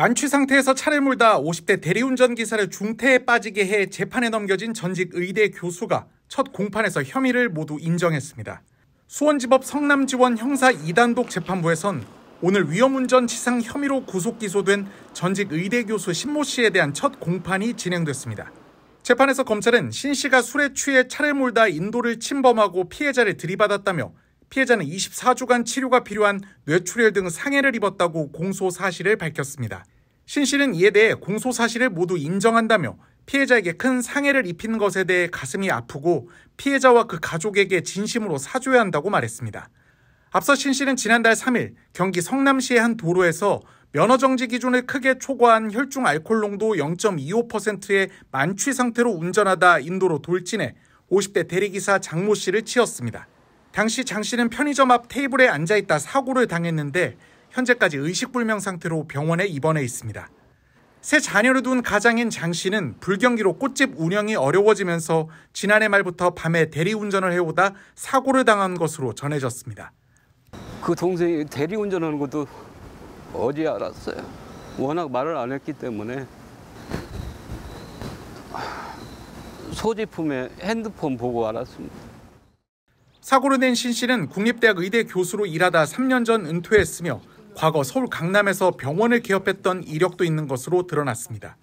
만취 상태에서 차를 몰다 50대 대리운전 기사를 중태에 빠지게 해 재판에 넘겨진 전직 의대 교수가 첫 공판에서 혐의를 모두 인정했습니다. 수원지법 성남지원 형사 2단독 재판부에선 오늘 위험운전 치상 혐의로 구속 기소된 전직 의대 교수 신모 씨에 대한 첫 공판이 진행됐습니다. 재판에서 검찰은 신 씨가 술에 취해 차를 몰다 인도를 침범하고 피해자를 들이받았다며 피해자는 24주간 치료가 필요한 뇌출혈 등 상해를 입었다고 공소 사실을 밝혔습니다. 신 씨는 이에 대해 공소 사실을 모두 인정한다며 피해자에게 큰 상해를 입히는 것에 대해 가슴이 아프고 피해자와 그 가족에게 진심으로 사죄해야 한다고 말했습니다. 앞서 신 씨는 지난달 3일 경기 성남시의 한 도로에서 면허 정지 기준을 크게 초과한 혈중 알코올 농도 0.25%의 만취 상태로 운전하다 인도로 돌진해 50대 대리기사 장모 씨를 치었습니다. 당시 장 씨는 편의점 앞 테이블에 앉아 있다 사고를 당했는데 현재까지 의식불명 상태로 병원에 입원해 있습니다. 새 자녀를 둔 가장인 장 씨는 불경기로 꽃집 운영이 어려워지면서 지난해 말부터 밤에 대리운전을 해오다 사고를 당한 것으로 전해졌습니다. 그 동생이 대리운전하는 것도 어제 알았어요. 워낙 말을 안 했기 때문에 아, 소지품에 핸드폰 보고 알았습니다. 사고를낸신 씨는 국립대학 의대 교수로 일하다 3년 전 은퇴했으며 과거 서울 강남에서 병원을 개업했던 이력도 있는 것으로 드러났습니다.